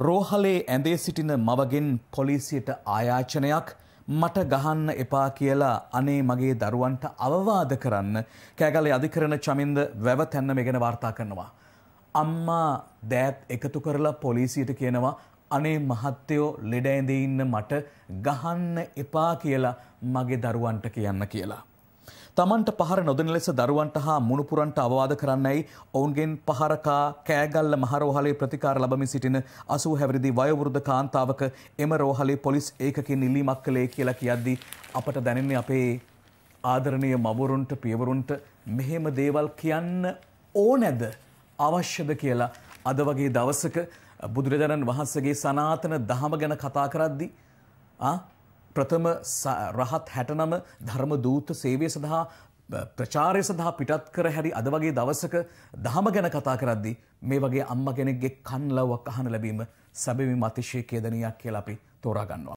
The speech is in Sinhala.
රෝහලේ ඇඳේ සිටින මවගෙන් පොලිසියට ආයාචනයක් මට ගහන්න එපා කියලා අනේ මගේ දරුවන්ට අවවාද කරන්න කෑගලේ අධිකරණ චමින්ද වැව තැන්න මෙගෙන වාර්තා කරනවා. අම්මා දෑත් එකතු කරලා පොලිසියට කියනවා අනේ මහත්තයෝ ලෙඩ ඇඳේ ඉන්න මට ගහන්න එපා කියලා මගේ දරුවන්ට කියන්න කියලා. තමන්ට පහර නොදන ලෙස දරුවන්ට හා මුණපුරන්ට අවවාද කරන්නයි ඔවුන්ගෙන් පහරකා කෑගල්ල මහරෝහලේ ප්‍රතිකාර ලබමින් සිටින අසූ හැවිරිදි වයවෘද්ධ කාන්තාවක එම රෝහලේ පොලිස් ඒකකින් ඉල්ලීමක් කළේ කියලා කියද්දී අපට දැනෙන්නේ අපේ ආදරණය මවරුන්ට පියවරුන්ට මෙහෙම දේවල් කියන්න ඕනැද අවශ්‍යද කියලා අද වගේ දවසක බුදුරජාණන් වහන්සේගේ සනාතන දහම ගැන කතා කරද්දී ආ ප්‍රථම රහත් හැටනම ධර්ම දූත සේවය සඳහා ප්‍රචාරය සඳහා පිටත් කර හැරි අද වගේ දවසක දහම ගැන කතා කරද්දි මේ වගේ අම්ම කෙනෙක්ගේ කන්ලවක් අහන ලැබීම සැබවිම අතිශය කේදනයක් කියලා අපි තෝරා ගන්නවා.